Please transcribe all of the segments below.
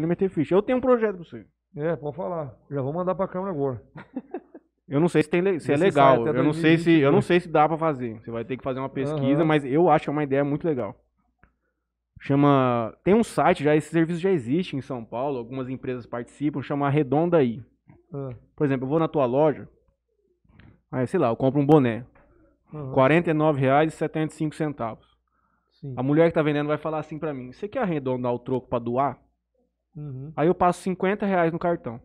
Não meter ficha. Eu tenho um projeto pra você. É, pode falar. Já vou mandar pra Câmara agora. Eu não sei se, tem, se é legal. É eu não sei se, eu não sei se dá para fazer. Você vai ter que fazer uma pesquisa, uhum. mas eu acho que é uma ideia muito legal. Chama, tem um site já, esse serviço já existe em São Paulo, algumas empresas participam, chama Arredonda aí. Ah. Uhum. Por exemplo, eu vou na tua loja, aí sei lá, eu compro um boné. Uhum. R$ 49,75. A mulher que tá vendendo vai falar assim para mim: "Você quer arredondar o troco para doar?" Uhum. Aí eu passo 50 reais no cartão.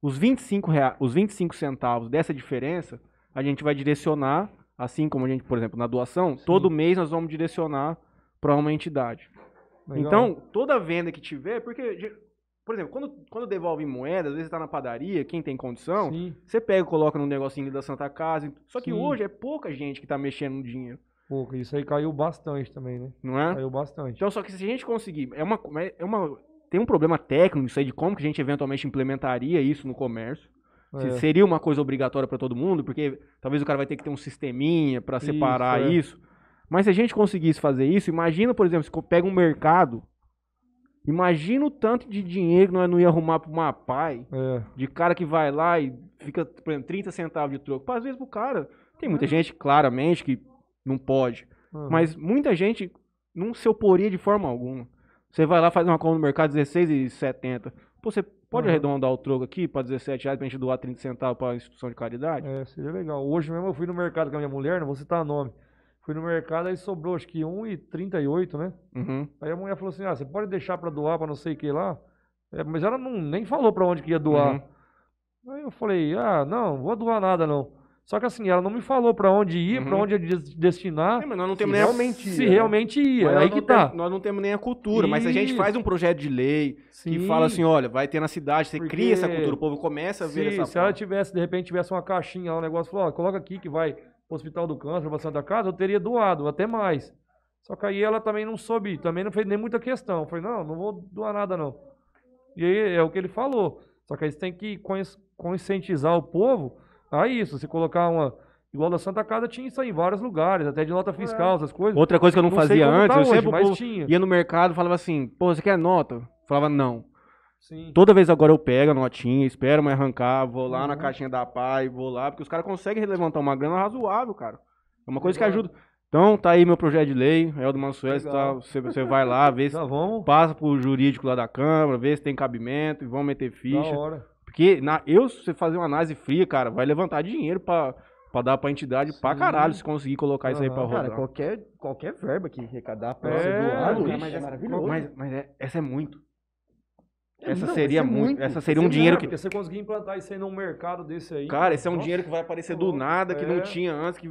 Os 25, reais, os 25 centavos dessa diferença, a gente vai direcionar, assim como a gente, por exemplo, na doação, Sim. todo mês nós vamos direcionar para uma entidade. Legal. Então, toda venda que tiver, porque, por exemplo, quando, quando devolve moeda, às vezes está na padaria, quem tem condição, Sim. você pega e coloca no negocinho da Santa Casa. Só que Sim. hoje é pouca gente que está mexendo no dinheiro. Pouca, isso aí caiu bastante também, né? Não é? Caiu bastante. Então, só que se a gente conseguir, é uma, é, é uma tem um problema técnico, isso aí de como que a gente eventualmente implementaria isso no comércio. É. Seria uma coisa obrigatória para todo mundo, porque talvez o cara vai ter que ter um sisteminha para separar isso, é. isso, Mas se a gente conseguisse fazer isso, imagina, por exemplo, se pega um mercado, imagina o tanto de dinheiro que nós não ia arrumar para uma pai, é. de cara que vai lá e fica, por exemplo, 30 centavos de troco. Às vezes o cara, tem muita é. gente, claramente, que não pode. Mas muita gente não se oporia de forma alguma. Você vai lá fazer uma compra no mercado R$16,70. Pô, você pode uhum. arredondar o troco aqui para R$17,00 reais pra gente doar 30 centavos pra instituição de caridade? É, seria legal. Hoje mesmo eu fui no mercado com a minha mulher, não vou citar nome. Fui no mercado, e sobrou acho que 1,38, né? Uhum. Aí a mulher falou assim: ah, você pode deixar pra doar pra não sei o que lá? É, mas ela não, nem falou pra onde que ia doar. Uhum. Aí eu falei: ah, não, não vou doar nada não. Só que assim, ela não me falou para onde ir, uhum. para onde destinar. É, mas nós não temos se nem realmente ia, se realmente ia. Aí que tá. Tem, nós não temos nem a cultura, mas se a gente faz um projeto de lei Sim. que fala assim, olha, vai ter na cidade, você Porque... cria essa cultura, o povo começa a ver Sim, essa. Se ela tivesse, de repente, tivesse uma caixinha lá, um negócio, falou, ó, coloca aqui que vai pro Hospital do Câncer, pra Santa Casa, eu teria doado, até mais. Só que aí ela também não soube, também não fez nem muita questão. Eu falei, não, não vou doar nada, não. E aí é o que ele falou. Só que aí você tem que conscientizar o povo ah, isso. Se colocar uma. Igual da Santa Casa tinha isso aí em vários lugares, até de nota fiscal, é. essas coisas. Outra coisa que eu não, não fazia tá antes, tá eu sempre hoje, tinha. ia no mercado falava assim, pô, você quer nota? Eu falava, não. Sim. Toda vez agora eu pego a notinha, espero me arrancar, vou lá uhum. na caixinha da PAI, vou lá, porque os caras conseguem levantar uma grana razoável, cara. É uma coisa Legal. que ajuda. Então, tá aí meu projeto de lei, É o tá, você, você vai lá, vê se tá, vamos. passa pro jurídico lá da Câmara, vê se tem cabimento e vão meter ficha. Da hora. Porque na, eu, se você fazer uma análise fria, cara, vai levantar dinheiro pra, pra dar pra entidade Sim. pra caralho se conseguir colocar uhum. isso aí pra rodar. Cara, qualquer, qualquer verba que arrecadar pra é, ser doado, cara, é mas é maravilhoso. Mas, mas é, essa é muito. É, essa não, seria é muito, muito, Essa seria um dinheiro que. Você conseguir implantar isso aí num mercado desse aí. Cara, esse é um Nossa, dinheiro que vai aparecer do nada, que é... não tinha antes, que.